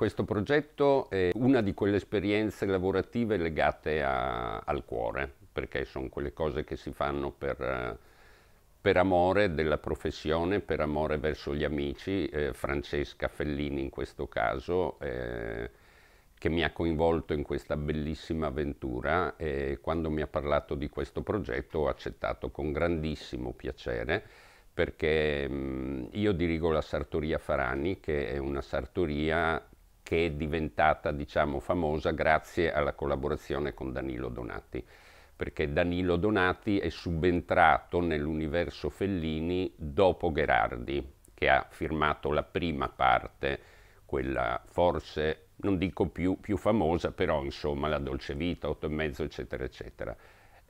Questo progetto è una di quelle esperienze lavorative legate a, al cuore, perché sono quelle cose che si fanno per, eh, per amore della professione, per amore verso gli amici, eh, Francesca Fellini in questo caso, eh, che mi ha coinvolto in questa bellissima avventura e quando mi ha parlato di questo progetto ho accettato con grandissimo piacere perché mm, io dirigo la sartoria Farani, che è una sartoria che è diventata diciamo, famosa grazie alla collaborazione con Danilo Donati, perché Danilo Donati è subentrato nell'universo Fellini dopo Gherardi, che ha firmato la prima parte, quella forse, non dico più, più famosa, però insomma La dolce vita, Otto e mezzo, eccetera, eccetera.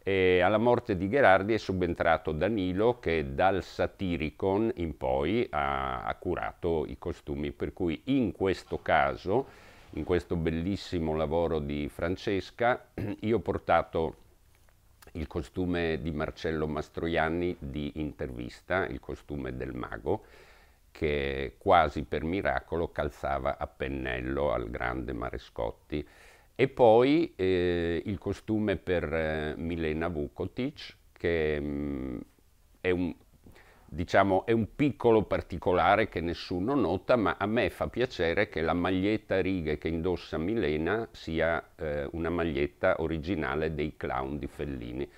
E alla morte di Gherardi è subentrato Danilo che dal Satiricon in poi ha, ha curato i costumi, per cui in questo caso, in questo bellissimo lavoro di Francesca, io ho portato il costume di Marcello Mastroianni di intervista, il costume del mago, che quasi per miracolo calzava a pennello al grande Marescotti. E poi eh, il costume per eh, Milena Vukotic, che mh, mm, è, un, diciamo, è, un, piccolo particolare che nessuno nota, ma a me fa piacere che la maglietta a righe che indossa Milena sia eh, una maglietta originale dei clown di Fellini.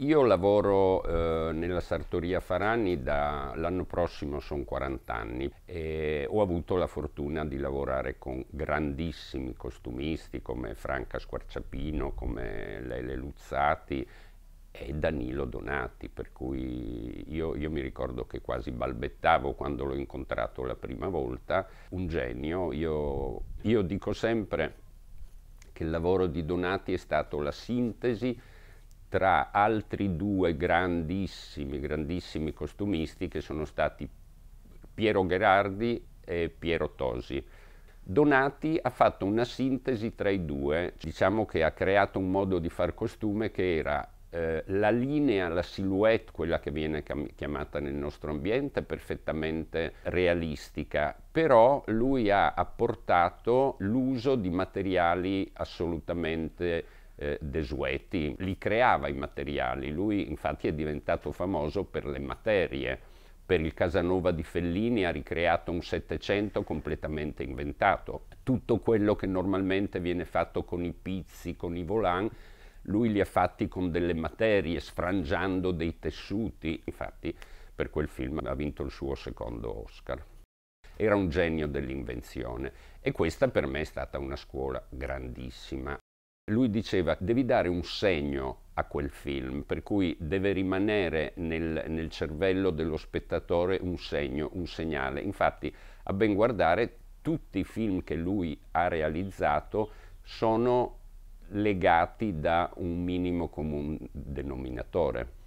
Io lavoro eh, nella sartoria Farani dall'anno prossimo sono 40 anni e ho avuto la fortuna di lavorare con grandissimi costumisti come Franca Squarciapino, come Lele Luzzati e Danilo Donati, per cui io, io mi ricordo che quasi balbettavo quando l'ho incontrato la prima volta, un genio, io, io dico sempre che il lavoro di Donati è stato la sintesi tra altri due grandissimi, grandissimi costumisti che sono stati Piero Gherardi e Piero Tosi. Donati ha fatto una sintesi tra i due, diciamo che ha creato un modo di far costume che era eh, la linea, la silhouette, quella che viene chiamata nel nostro ambiente, perfettamente realistica, però lui ha apportato l'uso di materiali assolutamente eh, desueti, li creava i materiali, lui infatti è diventato famoso per le materie, per il Casanova di Fellini ha ricreato un Settecento completamente inventato, tutto quello che normalmente viene fatto con i pizzi, con i volant, lui li ha fatti con delle materie, sfrangiando dei tessuti, infatti per quel film ha vinto il suo secondo Oscar. Era un genio dell'invenzione e questa per me è stata una scuola grandissima lui diceva devi dare un segno a quel film, per cui deve rimanere nel, nel cervello dello spettatore un segno, un segnale. Infatti, a ben guardare, tutti i film che lui ha realizzato sono legati da un minimo comune denominatore.